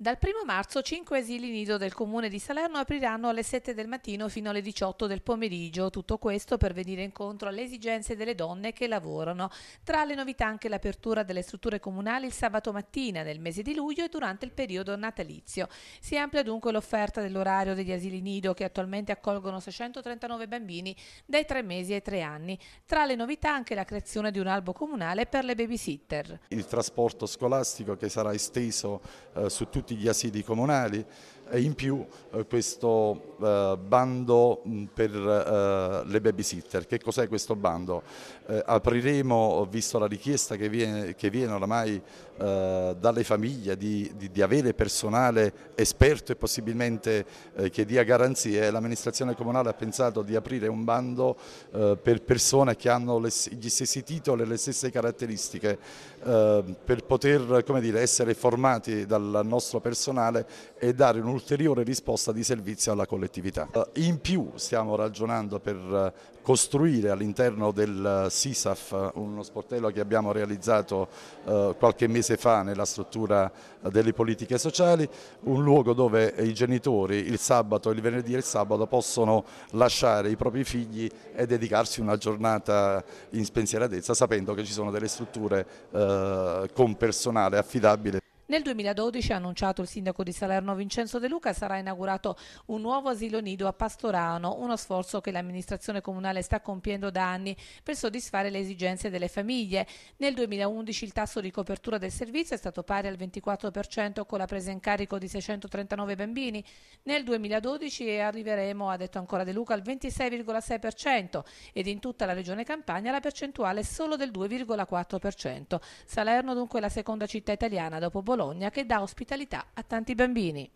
Dal 1 marzo 5 asili nido del comune di Salerno apriranno alle 7 del mattino fino alle 18 del pomeriggio, tutto questo per venire incontro alle esigenze delle donne che lavorano. Tra le novità anche l'apertura delle strutture comunali il sabato mattina nel mese di luglio e durante il periodo natalizio. Si amplia dunque l'offerta dell'orario degli asili nido che attualmente accolgono 639 bambini dai 3 mesi ai 3 anni. Tra le novità anche la creazione di un albo comunale per le babysitter. Il trasporto scolastico che sarà esteso eh, su tutti tutti gli asili comunali, in più eh, questo eh, bando per eh, le babysitter. Che cos'è questo bando? apriremo, visto la richiesta che viene, che viene oramai dalle famiglie di, di, di, avere personale esperto e possibilmente che dia garanzie, l'amministrazione comunale ha pensato di aprire un bando per persone che hanno gli stessi titoli e le stesse caratteristiche per poter dire, essere formati dal nostro personale e dare un un'ulteriore risposta di servizio alla collettività. Eh, in più stiamo ragionando per eh, costruire all'interno del eh, SISAF uno sportello che abbiamo realizzato qualche mese fa nella struttura delle politiche sociali, un luogo dove i genitori il sabato, il venerdì e il sabato possono lasciare i propri figli e dedicarsi una giornata in spensieratezza sapendo che ci sono delle strutture con personale affidabile. Nel 2012, ha annunciato il sindaco di Salerno Vincenzo De Luca, sarà inaugurato un nuovo asilo nido a Pastorano, uno sforzo che l'amministrazione comunale sta compiendo da anni per soddisfare le esigenze delle famiglie. Nel 2011 il tasso di copertura del servizio è stato pari al 24% con la presa in carico di 639 bambini. Nel 2012 arriveremo, ha detto ancora De Luca, al 26,6% ed in tutta la regione Campania la percentuale è solo del 2,4%. Salerno dunque è la seconda città italiana dopo Bologna Bologna che dà ospitalità a tanti bambini.